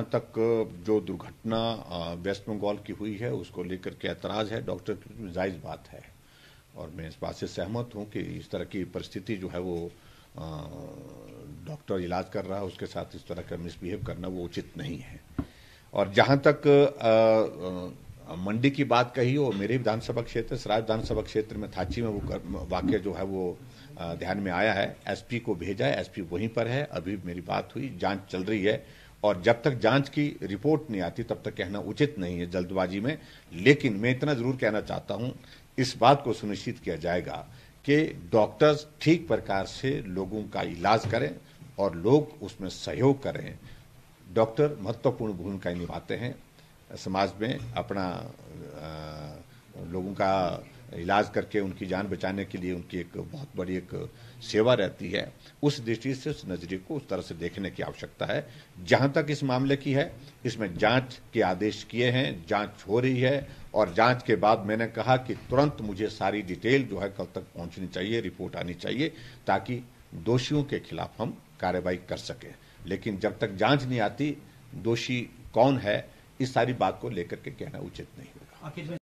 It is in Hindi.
जहां तक जो दुर्घटना वेस्ट बंगाल की हुई है उसको लेकर के एतराज़ है डॉक्टर की जायज़ बात है और मैं इस बात से सहमत हूं कि इस तरह की परिस्थिति जो है वो डॉक्टर इलाज कर रहा है उसके साथ इस तरह का मिसबिहेव करना वो उचित नहीं है और जहां तक आ, आ, मंडी की बात कही हो मेरे विधानसभा क्षेत्र सराय विधानसभा क्षेत्र में थाची में वो वाक्य जो है वो ध्यान में आया है एसपी को भेजा है एसपी वहीं पर है अभी मेरी बात हुई जांच चल रही है और जब तक जांच की रिपोर्ट नहीं आती तब तक कहना उचित नहीं है जल्दबाजी में लेकिन मैं इतना जरूर कहना चाहता हूं इस बात को सुनिश्चित किया जाएगा कि डॉक्टर्स ठीक प्रकार से लोगों का इलाज करें और लोग उसमें सहयोग करें डॉक्टर महत्वपूर्ण भूमिका निभाते हैं समाज में अपना आ, लोगों का इलाज करके उनकी जान बचाने के लिए उनकी एक बहुत बड़ी एक सेवा रहती है उस दृष्टि से उस नजरिए को उस तरह से देखने की आवश्यकता है जहाँ तक इस मामले की है इसमें जांच के आदेश किए हैं जांच हो रही है और जांच के बाद मैंने कहा कि तुरंत मुझे सारी डिटेल जो है कल तक पहुँचनी चाहिए रिपोर्ट आनी चाहिए ताकि दोषियों के खिलाफ हम कार्रवाई कर सकें लेकिन जब तक जाँच नहीं आती दोषी कौन है इस सारी बात को लेकर के कहना उचित नहीं होगा